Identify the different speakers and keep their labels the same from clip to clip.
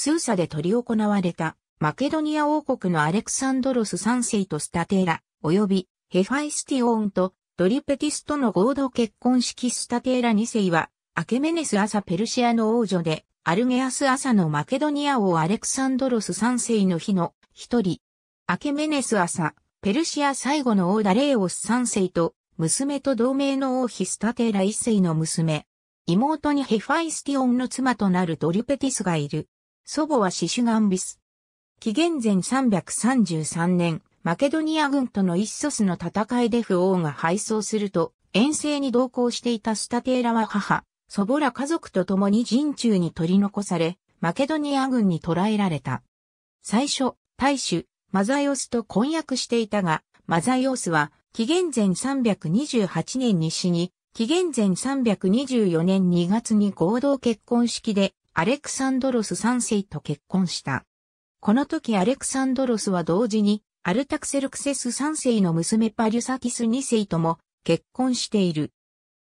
Speaker 1: スーサで取り行われた、マケドニア王国のアレクサンドロス3世とスタテーラ、及びヘファイスティオーンとドリペティスとの合同結婚式スタテーラ2世は、アケメネス朝ペルシアの王女で、アルゲアス朝のマケドニア王アレクサンドロス3世の日の一人。アケメネス朝、ペルシア最後の王ダレーオス3世と、娘と同盟の王妃スタテーラ1世の娘。妹にヘファイスティオンの妻となるドリュペティスがいる。祖母はシシュガンビス。紀元前333年、マケドニア軍とのイッソスの戦いで不王が敗走すると、遠征に同行していたスタテーラは母、祖母ら家族と共に陣中に取り残され、マケドニア軍に捕らえられた。最初、大主、マザヨスと婚約していたが、マザヨスは、紀元前328年に死に、紀元前324年2月に合同結婚式でアレクサンドロス3世と結婚した。この時アレクサンドロスは同時に、アルタクセルクセス3世の娘パリュサティス2世とも結婚している。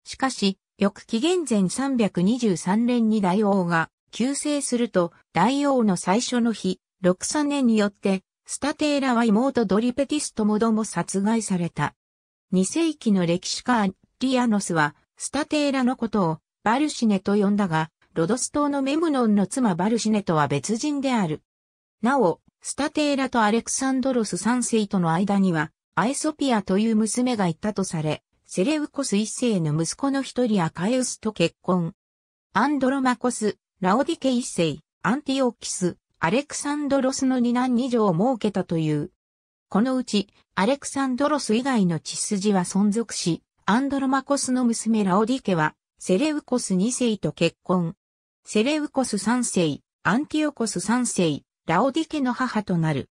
Speaker 1: しかし、翌紀元前323年に大王が急成すると、大王の最初の日、63年によって、スタテーラは妹ドリペティスともども殺害された。2世紀の歴史家アリアノスは、スタテーラのことをバルシネと呼んだが、ロドス島のメムノンの妻バルシネとは別人である。なお、スタテーラとアレクサンドロス三世との間には、アエソピアという娘がいたとされ、セレウコス一世の息子の一人アカエウスと結婚。アンドロマコス、ラオディケ一世、アンティオキス、アレクサンドロスの二男二女を設けたという。このうち、アレクサンドロス以外の血筋は存続し、アンドロマコスの娘ラオディケは、セレウコス二世と結婚。セレウコス3世、アンティオコス3世、ラオディケの母となる。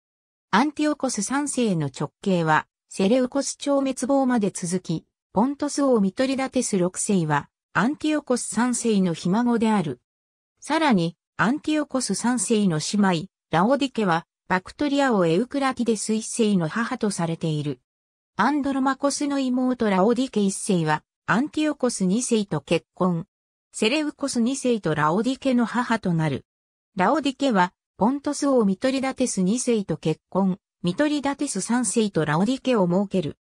Speaker 1: アンティオコス3世の直系は、セレウコス朝滅亡まで続き、ポントス王ミトリダテス6世は、アンティオコス3世のひ孫である。さらに、アンティオコス3世の姉妹、ラオディケは、バクトリア王エウクラティデス1世の母とされている。アンドロマコスの妹ラオディケ1世は、アンティオコス2世と結婚。セレウコス2世とラオディケの母となる。ラオディケは、ポントス王ミトリダテス2世と結婚、ミトリダテス3世とラオディケを設ける。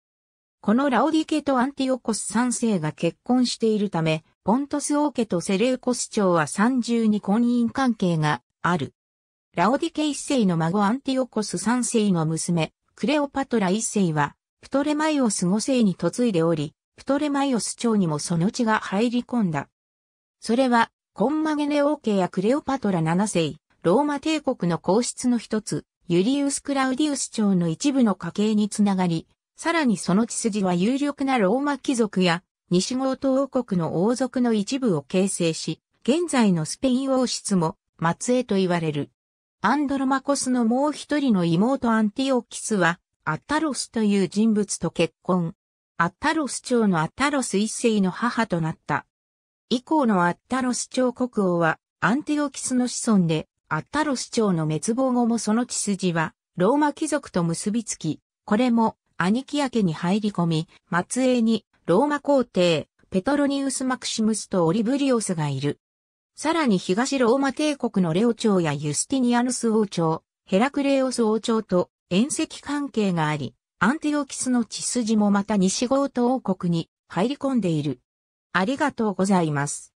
Speaker 1: このラオディケとアンティオコス3世が結婚しているため、ポントス王家とセレウコス長は三重に婚姻関係がある。ラオディケ1世の孫アンティオコス3世の娘、クレオパトラ1世は、プトレマイオス5世に嫁いでおり、プトレマイオス長にもその血が入り込んだ。それは、コンマゲネ王家やクレオパトラ7世、ローマ帝国の皇室の一つ、ユリウス・クラウディウス朝の一部の家系につながり、さらにその血筋は有力なローマ貴族や西郷ー王国の王族の一部を形成し、現在のスペイン王室も末裔と言われる。アンドロマコスのもう一人の妹アンティオキスは、アッタロスという人物と結婚。アッタロス朝のアッタロス一世の母となった。以降のアッタロス朝国王はアンティオキスの子孫で、アッタロス朝の滅亡後もその血筋はローマ貴族と結びつき、これも兄貴キ家に入り込み、末裔にローマ皇帝、ペトロニウス・マクシムスとオリブリオスがいる。さらに東ローマ帝国のレオ朝やユスティニアヌス王朝、ヘラクレオス王朝と縁石関係があり、アンティオキスの血筋もまた西ゴート王国に入り込んでいる。ありがとうございます。